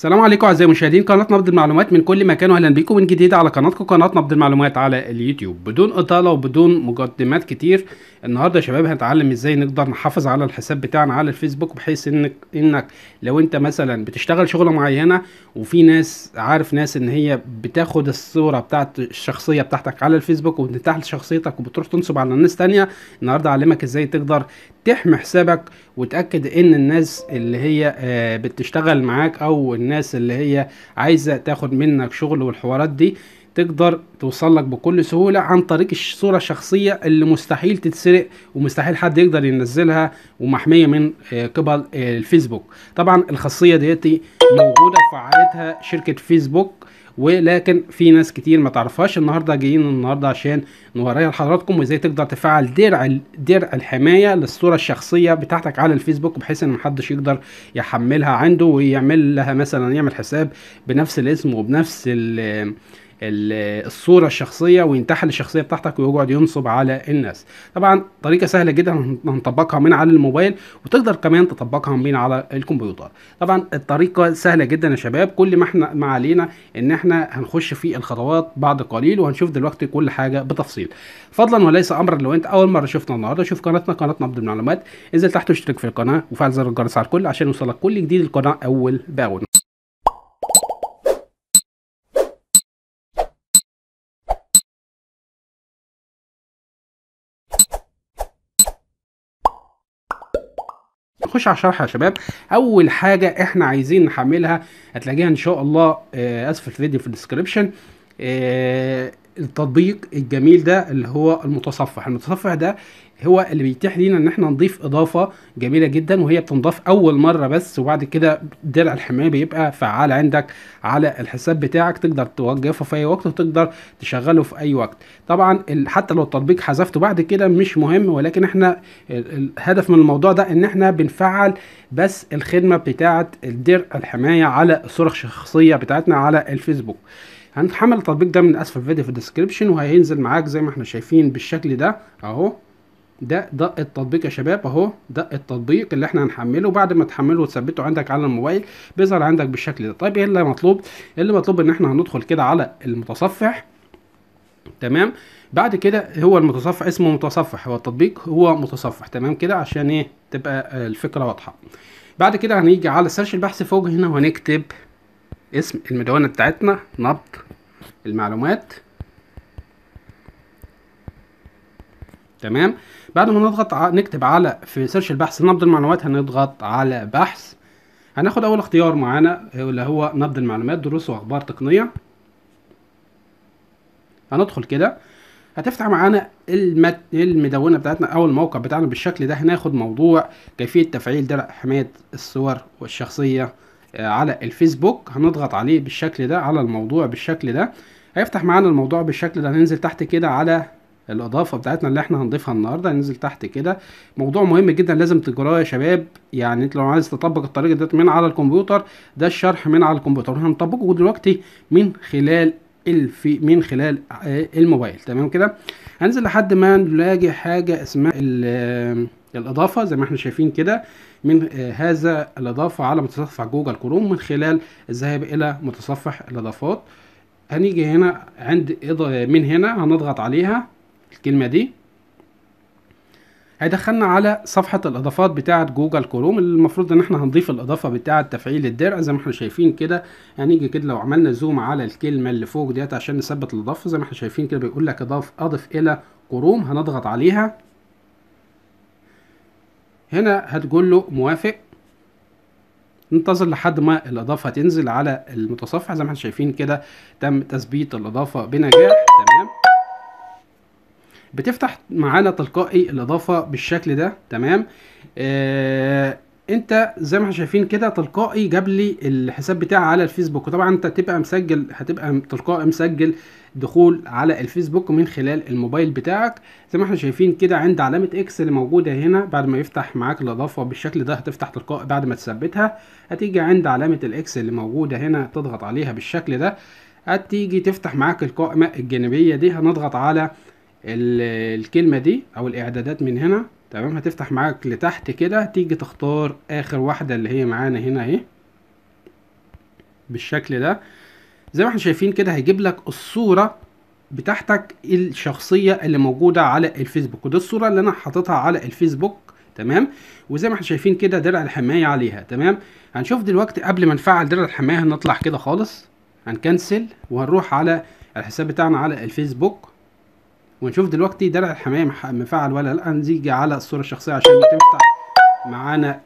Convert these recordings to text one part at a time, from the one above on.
السلام عليكم اعزائي المشاهدين قناه نبض المعلومات من كل مكان واهلا بيكم من جديد على قناتكم قناه نبض المعلومات على اليوتيوب بدون اطاله وبدون مقدمات كتير النهارده يا شباب هنتعلم ازاي نقدر نحافظ على الحساب بتاعنا على الفيسبوك بحيث انك انك لو انت مثلا بتشتغل شغله معينه وفي ناس عارف ناس ان هي بتاخد الصوره بتاعت الشخصيه بتاعتك على الفيسبوك وبتنتهي شخصيتك وبتروح تنصب على ناس تانية النهارده اعلمك ازاي تقدر تحمي حسابك وتاكد ان الناس اللي هي آه، بتشتغل معاك او الناس اللي هي عايزه تاخد منك شغل والحوارات دي تقدر توصل لك بكل سهولة عن طريق الصورة الشخصية اللي مستحيل تتسرق ومستحيل حد يقدر ينزلها ومحمية من آه، قبل آه، الفيسبوك طبعا الخاصية ديتي موجودة في شركة فيسبوك ولكن في ناس كتير ما تعرفهاش النهارده جايين النهارده عشان نوريها لحضراتكم وازاي تقدر تفعل درع درع الحمايه للصوره الشخصيه بتاعتك على الفيسبوك بحيث ان محدش يقدر يحملها عنده ويعمل لها مثلا يعمل حساب بنفس الاسم وبنفس الصوره الشخصيه وينتحل الشخصيه بتاعتك ويقعد ينصب على الناس طبعا طريقه سهله جدا هنطبقها من على الموبايل وتقدر كمان تطبقها من على الكمبيوتر طبعا الطريقه سهله جدا يا شباب كل ما احنا ما علينا ان احنا هنخش في الخطوات بعد قليل وهنشوف دلوقتي كل حاجه بتفصيل فضلا وليس امرا لو انت اول مره شفنا النهارده شوف قناتنا قناه نبض المعلومات انزل تحت واشترك في القناه وفعل زر الجرس على الكل عشان يوصلك كل جديد القناه اول باول نخش على الشرح يا شباب اول حاجه احنا عايزين نحملها هتلاقيها ان شاء الله آه، اسفل الفيديو في الديسكربشن آه، التطبيق الجميل ده اللي هو المتصفح المتصفح ده هو اللي بيتيح لينا ان احنا نضيف اضافه جميله جدا وهي بتنضاف اول مره بس وبعد كده درع الحمايه بيبقى فعال عندك على الحساب بتاعك تقدر توقفه في اي وقت وتقدر تشغله في اي وقت طبعا حتى لو التطبيق حذفته بعد كده مش مهم ولكن احنا الهدف من الموضوع ده ان احنا بنفعل بس الخدمه بتاعه الدرع الحمايه على الصوره شخصيه بتاعتنا على الفيسبوك هنتحمل التطبيق ده من اسفل الفيديو في الديسكريبشن وهينزل معاك زي ما احنا شايفين بالشكل ده اهو ده دق التطبيق يا شباب اهو دق التطبيق اللي احنا هنحمله بعد ما تحمله وتثبته عندك على الموبايل بيظهر عندك بالشكل ده طيب ايه اللي مطلوب إيه اللي مطلوب ان احنا هندخل كده على المتصفح تمام بعد كده هو المتصفح اسمه متصفح هو التطبيق هو متصفح تمام كده عشان ايه تبقى الفكره واضحه بعد كده هنيجي على سيرش البحث فوق هنا وهنكتب اسم المدونه بتاعتنا نبض المعلومات تمام بعد ما نضغط ع... نكتب على في سيرش البحث نبض المعلومات هنضغط على بحث هناخد اول اختيار معانا اللي هو نبض المعلومات دروس واخبار تقنيه هندخل كده هتفتح معانا المت... المدونه بتاعتنا او الموقع بتاعنا بالشكل ده هناخد موضوع كيفيه تفعيل درع حمايه الصور والشخصيه آه، على الفيسبوك هنضغط عليه بالشكل ده على الموضوع بالشكل ده هيفتح معانا الموضوع بالشكل ده هننزل تحت كده على الاضافه بتاعتنا اللي احنا هنضيفها النهارده هننزل تحت كده موضوع مهم جدا لازم تجراه يا شباب يعني انت لو عايز تطبق الطريقه ديت من على الكمبيوتر ده الشرح من على الكمبيوتر هنطبقه دلوقتي من خلال الفي من خلال الموبايل تمام كده هنزل لحد ما نلاقي حاجه اسمها الاضافه زي ما احنا شايفين كده من اه، هذا الاضافه على متصفح جوجل كروم من خلال الذهاب الى متصفح الاضافات هنيجي هنا عند من هنا هنضغط عليها الكلمة دي هيدخلنا على صفحة الإضافات بتاعة جوجل كروم اللي المفروض إن إحنا هنضيف الإضافة بتاعة تفعيل الدرع زي ما إحنا شايفين كده هنيجي يعني كده لو عملنا زوم على الكلمة اللي فوق ديت عشان نثبت الإضافة زي ما إحنا شايفين كده بيقول لك أضاف أضف إلى كروم هنضغط عليها هنا هتقول له موافق ننتظر لحد ما الإضافة تنزل على المتصفح زي ما إحنا شايفين كده تم تثبيت الإضافة بنجاح بتفتح معانا تلقائي الاضافه بالشكل ده تمام آه انت زي ما احنا شايفين كده تلقائي جاب لي الحساب بتاعي على الفيسبوك وطبعا انت هتبقى مسجل هتبقى تلقائي مسجل دخول على الفيسبوك من خلال الموبايل بتاعك زي ما احنا شايفين كده عند علامه اكس اللي موجوده هنا بعد ما يفتح معاك الاضافه بالشكل ده هتفتح تلقائي بعد ما تثبتها هتيجي عند علامه الاكس اللي موجوده هنا تضغط عليها بالشكل ده هتيجي تفتح معاك القائمه الجانبيه دي هنضغط على الكلمه دي او الاعدادات من هنا تمام هتفتح معاك لتحت كده تيجي تختار اخر واحده اللي هي معانا هنا اهي بالشكل ده زي ما احنا شايفين كده هيجيب لك الصوره بتاعتك الشخصيه اللي موجوده على الفيسبوك ودي الصوره اللي انا حاططها على الفيسبوك تمام وزي ما احنا شايفين كده درع الحمايه عليها تمام هنشوف دلوقتي قبل ما نفعل درع الحمايه هنطلع كده خالص هنكنسل وهنروح على الحساب بتاعنا على الفيسبوك ونشوف دلوقتي درع الحمام مفعل ولا لا نيجي على الصوره الشخصيه عشان تفتح معانا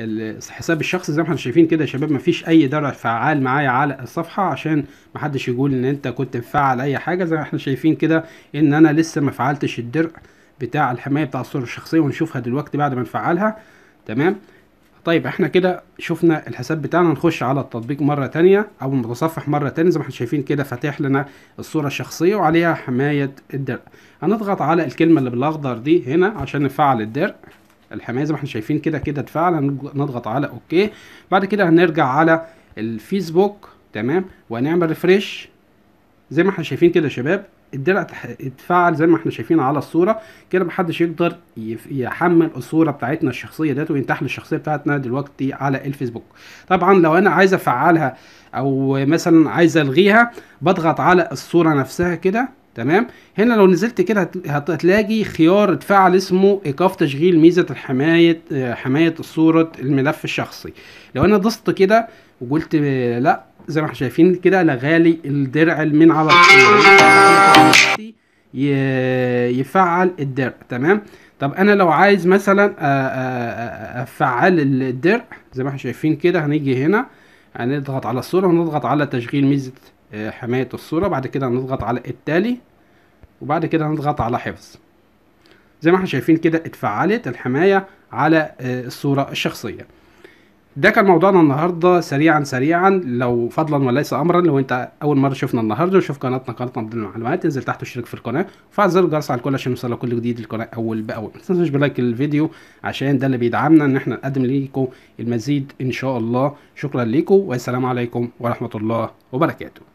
الحساب الشخصي زي ما احنا شايفين كده يا شباب مفيش اي درع فعال معايا على الصفحه عشان محدش يقول ان انت كنت مفعل اي حاجه زي ما احنا شايفين كده ان انا لسه ما فعلتش الدرع بتاع الحمايه بتاع الصوره الشخصيه ونشوفها دلوقتي بعد ما نفعلها تمام طيب احنا كده شفنا الحساب بتاعنا نخش على التطبيق مرة تانية او المتصفح مرة تانية زي ما احنا شايفين كده فاتح لنا الصورة الشخصية وعليها حماية الدرع هنضغط على الكلمة اللي بالاخضر دي هنا عشان نفعل الدرع الحماية زي ما احنا شايفين كده كده اتفعل هنضغط على اوكي بعد كده هنرجع على الفيسبوك تمام وهنعمل ريفريش زي ما احنا شايفين كده يا شباب الدرع اتفعل زي ما احنا شايفين على الصوره كده محدش يقدر يحمل الصوره بتاعتنا الشخصيه ديت وينتحل الشخصيه بتاعتنا دلوقتي على الفيسبوك طبعا لو انا عايز افعلها او مثلا عايز الغيها بضغط على الصوره نفسها كده تمام هنا لو نزلت كده هتلاقي خيار اتفعل اسمه ايقاف تشغيل ميزه الحمايه آه، حمايه الصوره الملف الشخصي لو انا ضغطت كده وقلت لا زي ما احنا شايفين كده انا غالي الدرع من على يفعل الدرع تمام طب انا لو عايز مثلا افعل الدرع زي ما احنا شايفين كده هنيجي هنا هنضغط على الصوره ونضغط على تشغيل ميزه حمايه الصوره بعد كده هنضغط على التالي وبعد كده هنضغط على حفظ زي ما احنا شايفين كده اتفعلت الحمايه على الصوره الشخصيه ده كان موضوعنا النهارده سريعا سريعا لو فضلا وليس امرا لو انت اول مره شفنا النهارده وشوف قناتنا قناه عبد المعلومات انزل تحت واشترك في القناه وفعل زر الجرس على الكل عشان يوصلك كل جديد القناه اول باول ما تنساش بلايك الفيديو عشان ده اللي بيدعمنا ان احنا نقدم ليكم المزيد ان شاء الله شكرا ليكم والسلام عليكم ورحمه الله وبركاته